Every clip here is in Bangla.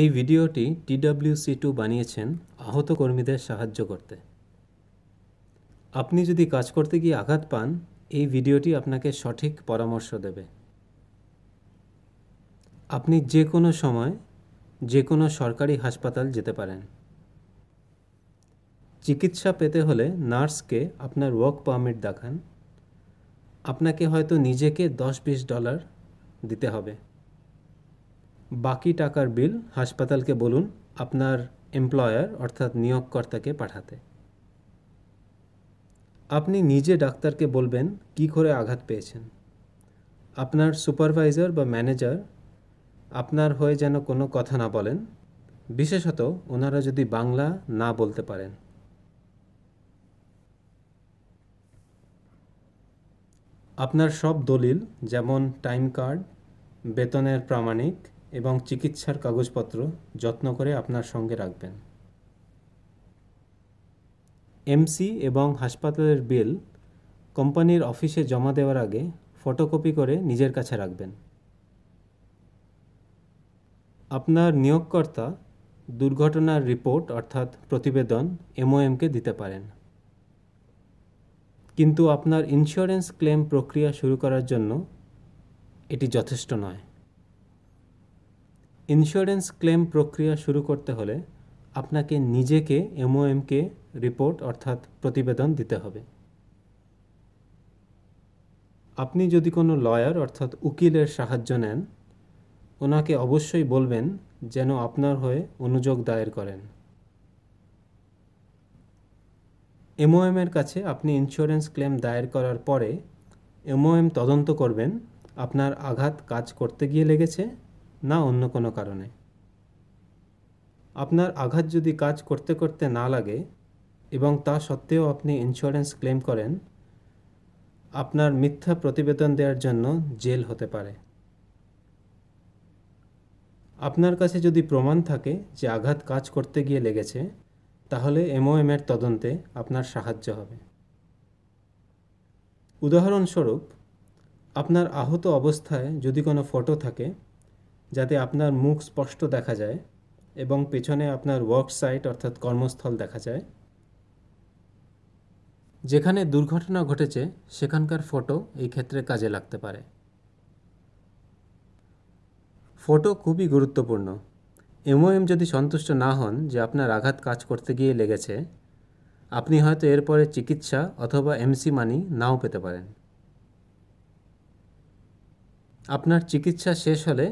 এই ভিডিওটি টিডাব্লিউসি টু বানিয়েছেন আহত কর্মীদের সাহায্য করতে আপনি যদি কাজ করতে গিয়ে আঘাত পান এই ভিডিওটি আপনাকে সঠিক পরামর্শ দেবে আপনি যে কোনো সময় যে কোনো সরকারি হাসপাতাল যেতে পারেন চিকিৎসা পেতে হলে নার্সকে আপনার ওয়ার্ক পারমিট দেখান আপনাকে হয়তো নিজেকে দশ বিশ ডলার দিতে হবে বাকি টাকার বিল হাসপাতালকে বলুন আপনার এমপ্লয়ার অর্থাৎ নিয়োগকর্তাকে পাঠাতে আপনি নিজে ডাক্তারকে বলবেন কি করে আঘাত পেয়েছেন আপনার সুপারভাইজার বা ম্যানেজার আপনার হয়ে যেন কোনো কথা না বলেন বিশেষত ওনারা যদি বাংলা না বলতে পারেন আপনার সব দলিল যেমন টাইম কার্ড বেতনের প্রামাণিক এবং চিকিৎসার কাগজপত্র যত্ন করে আপনার সঙ্গে রাখবেন এমসি এবং হাসপাতালের বিল কোম্পানির অফিসে জমা দেওয়ার আগে ফটোকপি করে নিজের কাছে রাখবেন আপনার নিয়োগকর্তা দুর্ঘটনার রিপোর্ট অর্থাৎ প্রতিবেদন এমওএমকে দিতে পারেন কিন্তু আপনার ইন্স্যুরেন্স ক্লেম প্রক্রিয়া শুরু করার জন্য এটি যথেষ্ট নয় ইন্স্যুরেন্স ক্লেম প্রক্রিয়া শুরু করতে হলে আপনাকে নিজেকে এমওএমকে রিপোর্ট অর্থাৎ প্রতিবেদন দিতে হবে আপনি যদি কোনো লয়ার অর্থাৎ উকিলের সাহায্য নেন ওনাকে অবশ্যই বলবেন যেন আপনার হয়ে অনুযোগ দায়ের করেন এমওএমের কাছে আপনি ইন্স্যুরেন্স ক্লেম দায়ের করার পরে এমওএম তদন্ত করবেন আপনার আঘাত কাজ করতে গিয়ে লেগেছে না অন্য কোনো কারণে আপনার আঘাত যদি কাজ করতে করতে না লাগে এবং তা সত্ত্বেও আপনি ইন্স্যুরেন্স ক্লেম করেন আপনার মিথ্যা প্রতিবেদন দেওয়ার জন্য জেল হতে পারে আপনার কাছে যদি প্রমাণ থাকে যে আঘাত কাজ করতে গিয়ে লেগেছে তাহলে এমওএম এর তদন্তে আপনার সাহায্য হবে উদাহরণস্বরূপ আপনার আহত অবস্থায় যদি কোনো ফটো থাকে যাতে আপনার মুখ স্পষ্ট দেখা যায় এবং পেছনে আপনার ওয়ার্ক সাইট অর্থাৎ কর্মস্থল দেখা যায় যেখানে দুর্ঘটনা ঘটেছে সেখানকার ফটো এই ক্ষেত্রে কাজে লাগতে পারে ফটো খুবই গুরুত্বপূর্ণ এমওএম যদি সন্তুষ্ট না হন যে আপনার আঘাত কাজ করতে গিয়ে লেগেছে আপনি হয়তো এরপরে চিকিৎসা অথবা এমসি মানি নাও পেতে পারেন আপনার চিকিৎসা শেষ হলে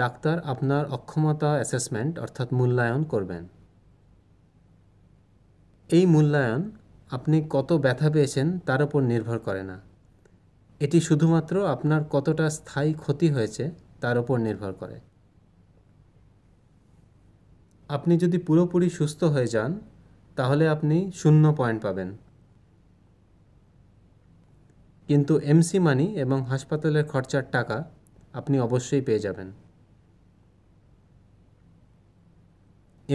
ডাক্তার আপনার অক্ষমতা অ্যাসেসমেন্ট অর্থাৎ মূল্যায়ন করবেন এই মূল্যায়ন আপনি কত ব্যথা পেয়েছেন তার উপর নির্ভর করে না এটি শুধুমাত্র আপনার কতটা স্থায়ী ক্ষতি হয়েছে তার উপর নির্ভর করে আপনি যদি পুরোপুরি সুস্থ হয়ে যান তাহলে আপনি শূন্য পয়েন্ট পাবেন কিন্তু এমসি মানি এবং হাসপাতালের খরচার টাকা আপনি অবশ্যই পেয়ে যাবেন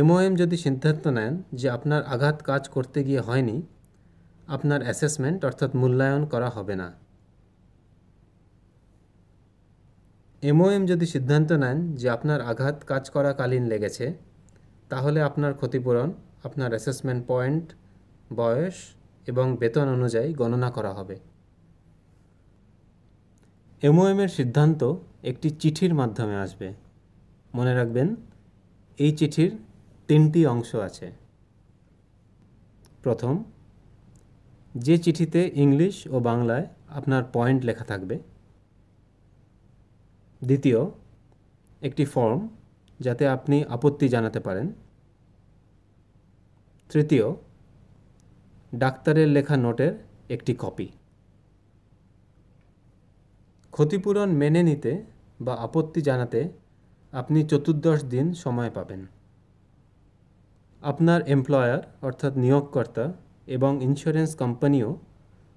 এমওএম যদি সিদ্ধান্ত নেন যে আপনার আঘাত কাজ করতে গিয়ে হয়নি আপনার অ্যাসেসমেন্ট অর্থাৎ মূল্যায়ন করা হবে না এমওএম যদি সিদ্ধান্ত নেন যে আপনার আঘাত কাজ করাকালীন লেগেছে তাহলে আপনার ক্ষতিপূরণ আপনার অ্যাসেসমেন্ট পয়েন্ট বয়স এবং বেতন অনুযায়ী গণনা করা হবে এমওএমের সিদ্ধান্ত একটি চিঠির মাধ্যমে আসবে মনে রাখবেন এই চিঠির তিনটি অংশ আছে প্রথম যে চিঠিতে ইংলিশ ও বাংলায় আপনার পয়েন্ট লেখা থাকবে দ্বিতীয় একটি ফর্ম যাতে আপনি আপত্তি জানাতে পারেন তৃতীয় ডাক্তারের লেখা নোটের একটি কপি ক্ষতিপূরণ মেনে নিতে বা আপত্তি জানাতে আপনি চতুর্দশ দিন সময় পাবেন আপনার এমপ্লয়ার অর্থাৎ নিয়োগকর্তা এবং ইন্স্যুরেন্স কোম্পানিও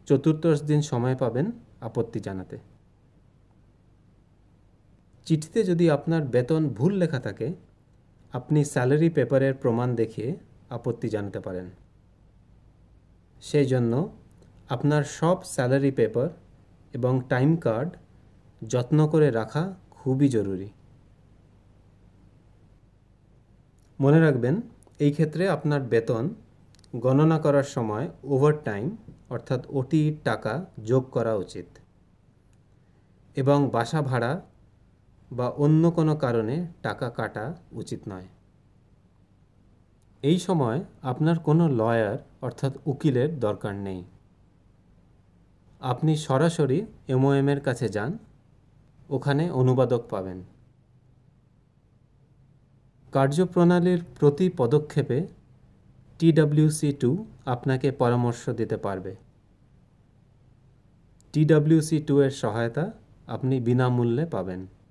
চতুর্দশ দিন সময় পাবেন আপত্তি জানাতে চিঠিতে যদি আপনার বেতন ভুল লেখা থাকে আপনি স্যালারি পেপারের প্রমাণ দেখিয়ে আপত্তি জানাতে পারেন সেই জন্য আপনার সব স্যালারি পেপার এবং টাইম কার্ড যত্ন করে রাখা খুবই জরুরি মনে রাখবেন এই ক্ষেত্রে আপনার বেতন গণনা করার সময় ওভারটাইম অর্থাৎ ওটি টাকা যোগ করা উচিত এবং বাসা ভাড়া বা অন্য কোনো কারণে টাকা কাটা উচিত নয় এই সময় আপনার কোনো লয়ার অর্থাৎ উকিলের দরকার নেই আপনি সরাসরি এমওএমের কাছে যান ওখানে অনুবাদক পাবেন কার্যপ্রণালীর প্রতি পদক্ষেপে টিডাব্লিউসি টু আপনাকে পরামর্শ দিতে পারবে টিডাব্লিউসি টু এর সহায়তা আপনি বিনামূল্যে পাবেন